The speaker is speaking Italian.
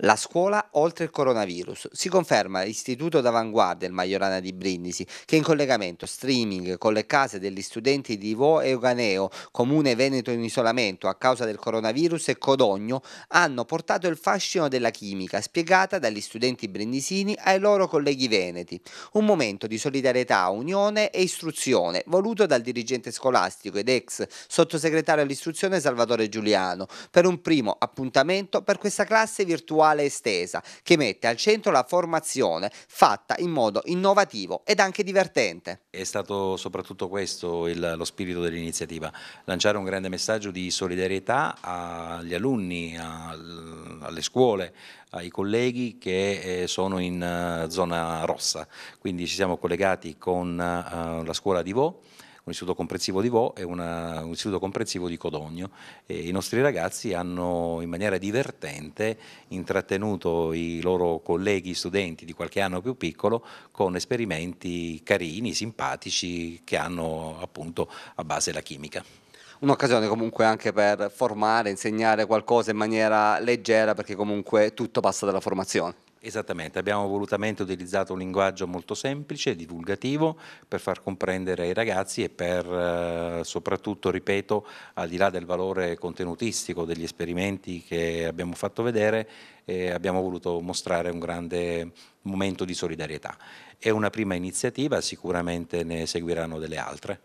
La scuola oltre il coronavirus. Si conferma l'istituto d'avanguardia il Maiorana di Brindisi, che in collegamento streaming con le case degli studenti di Vo e Euganeo, comune veneto in isolamento a causa del coronavirus e Codogno, hanno portato il fascino della chimica spiegata dagli studenti brindisini ai loro colleghi veneti. Un momento di solidarietà, unione e istruzione, voluto dal dirigente scolastico ed ex sottosegretario all'istruzione Salvatore Giuliano, per un primo appuntamento per questa classe virtuale sessuale estesa, che mette al centro la formazione fatta in modo innovativo ed anche divertente. È stato soprattutto questo il, lo spirito dell'iniziativa, lanciare un grande messaggio di solidarietà agli alunni, alle scuole, ai colleghi che eh, sono in eh, zona rossa. Quindi ci siamo collegati con eh, la scuola di Vo un istituto comprensivo di Vo e una, un istituto comprensivo di Codogno. E I nostri ragazzi hanno in maniera divertente intrattenuto i loro colleghi studenti di qualche anno più piccolo con esperimenti carini, simpatici, che hanno appunto a base la chimica un'occasione comunque anche per formare, insegnare qualcosa in maniera leggera perché comunque tutto passa dalla formazione. Esattamente, abbiamo volutamente utilizzato un linguaggio molto semplice, divulgativo, per far comprendere ai ragazzi e per eh, soprattutto, ripeto, al di là del valore contenutistico degli esperimenti che abbiamo fatto vedere, eh, abbiamo voluto mostrare un grande momento di solidarietà. È una prima iniziativa, sicuramente ne seguiranno delle altre.